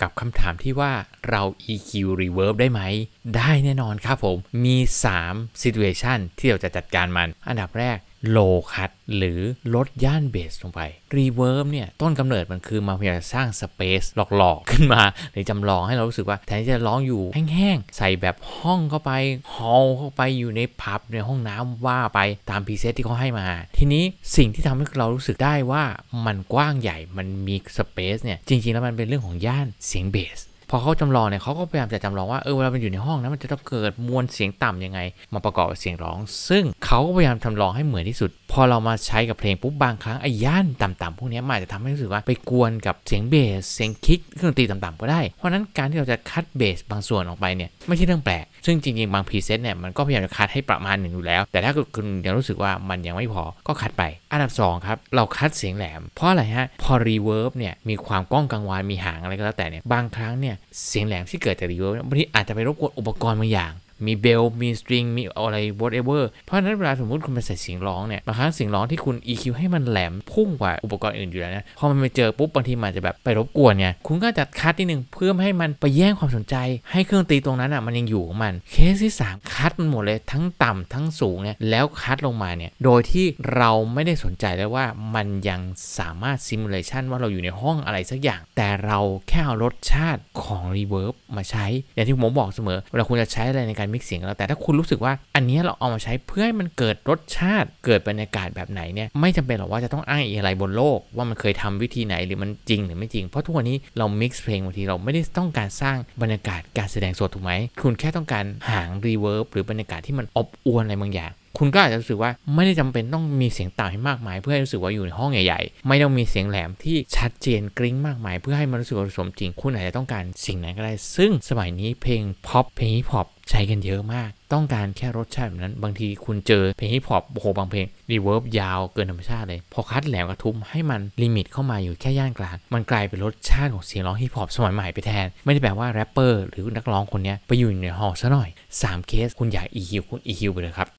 กับคำถามที่ว่าเรา EQ Reverb ได้ไหม ได้แน่นอนครับผม มี 3 Situation ที่เราจะจัดการมัน อันดับแรกโลคัตหรือลดย่านเบสลงไป รีเวิร์มเนี่ย ต้นกำเนิดมันคือมาพยายามสร้างสเปซหลอกๆขึ้นมาหรือจำลองให้เรารู้สึกว่า แทนที่จะร้องอยู่แห้งๆใส่แบบห้องเข้าไปฮอลเข้าไปอยู่ในพับในห้องน้ำว่าไปตามพรีเซตที่เขาให้มา ทีนี้สิ่งที่ทำให้เรารู้สึกได้ว่ามันกว้างใหญ่มันมีสเปซเนี่ย จริงๆแล้วมันเป็นเรื่องของย่านเสียงเบสพอเขาจำลองเนี่ยเขาก็พยายามจะจำลองว่าเออเวลามันอยู่ในห้องนะมันจะต้องเกิดมวลเสียงต่ํำยังไงมาประกอบเสียงร้อง ซึ่งเขาก็พยายามจำลองให้เหมือนที่สุด พอเรามาใช้กับเพลงปุ๊บบางครั้งไอ้ย่านต่ำๆพวกนี้มันาจะทำให้รู้สึกว่าไปกวนกับเสียงเบสเสียงคิกเครื่องดนตรีต่ำๆก็ได้เพราะนั้นการที่เราจะคัดเบสบางส่วนออกไปเนี่ยไม่ใช่เรื่องแปลกซึ่งจริงๆ บางพรีเซตเนี่ยมันก็พยายามจะคัดให้ประมาณหนึ่งอยู่แล้วแต่ถ้าคุณยังรู้สึกว่ามันยังไม่พอก็คัดไป อันดับ2ครับเราคัดเสียงแหลมเพราะอะไรฮะพอรีเวิร์บเนี่ยมีความก้องกังวานมีหางอะไรก็แล้วแต่เนี่ยบางครั้งเนี่ยเสียงแหลมที่เกิดจากรีเวรบางทีอาจจะไปรบกวนอุปกรณ์บางอย่างมีเบลมีสตริงมีอะไร whatever เพราะฉะนั้นเวลาสมมติคุณไปใส่เสียงร้องเนี่ย บางครั้งเสียงร้องที่คุณ EQ ให้มันแหลมพุ่งกว่าอุปกรณ์อื่นอยู่แล้วนะพอมันไปเจอปุ๊บบางทีมันจะแบบไปรบกวนไงคุณก็จะคัดนิดนึงเพื่อให้มันไปแย่งความสนใจ ให้เครื่องตีตรงนั้นอ่ะมันยังอยู่ของมันเคสที่ 3 คัดมันหมดเลยทั้งต่ำทั้งสูงเนี่ยแล้วคัดลงมาเนี่ยโดยที่เราไม่ได้สนใจเลยว่ามันยังสามารถซิมูเลชันว่าเราอยู่ในห้องอะไรสักอย่าง แต่เราแค่เอารสชาติของรีเวิร์บมาใช้อย่างที่ผมบอกเสมอเวลาคุณจะใช้อะไรในการการมิกเสียงแล้วแต่ถ้าคุณรู้สึกว่าอันนี้เราเอามาใช้เพื่อให้มันเกิดรสชาติเกิดบรรยากาศแบบไหนเนี่ย ไม่จำเป็นหรอกว่าจะต้องอ้างอะไรบนโลกว่ามันเคยทำวิธีไหนหรือมันจริง หรือไม่จริงเพราะทุกวันนี้เรามิกซ์เพลงบางทีเราไม่ได้ต้องการสร้างบรรยากาศการแสดงสดถูกไหมคุณแค่ต้องการหางรีเวิร์บหรือบรรยากาศที่มันอบอวลอะไรบางอย่างคุณก็อาจจะรู้สึกว่าไม่ได้จำเป็นต้องมีเสียงต่ำให้มากมาย เพื่อให้รู้สึกว่าอยู่ในห้องใหญ่ๆ ไม่ต้องมีเสียงแหลมที่ชัดเจนกริ้งมากมาย เพื่อให้มันรู้สึกสมจริงคุณอาจจะต้องการสิ่งไหนก็ได้ ซึ่งสมัยนี้เพลงพอปเพลงฮิปฮอปใช้กันเยอะมาก ต้องการแค่รสชาติแบบนั้น บางทีคุณเจอเพลงฮิปฮอปโอ้โหบางเพลงรีเวิร์บยาวเกินธรรมชาติเลยพอคัดแหลมกระทุ้มให้มันลิมิตเข้ามาอยู่แค่ย่านกลางมันกลายเป็นรสชาติของเสียงร้องฮิปฮอปสมัยใหม่ไปแทน ไม่ได้แปลว่าแรปเปอร์หรือนักร้องคนนี้ไปอยู่ในหอซะหน่อย3เคสคุณอยาก EQ คุณ EQ ไปเลยครับ